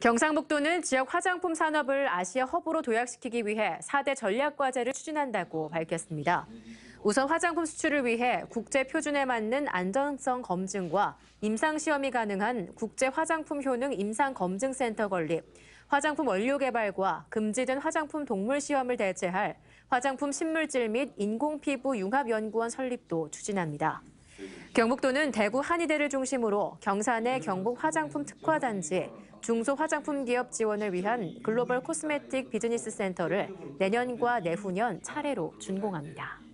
경상북도는 지역 화장품 산업을 아시아 허브로 도약시키기 위해 4대 전략과제를 추진한다고 밝혔습니다. 우선 화장품 수출을 위해 국제 표준에 맞는 안전성 검증과 임상시험이 가능한 국제 화장품 효능 임상검증센터 건립, 화장품 원료 개발과 금지된 화장품 동물 시험을 대체할 화장품 식물질 및 인공피부 융합연구원 설립도 추진합니다. 경북도는 대구 한의대를 중심으로 경산의 경북 화장품 특화단지, 중소 화장품 기업 지원을 위한 글로벌 코스메틱 비즈니스 센터를 내년과 내후년 차례로 준공합니다.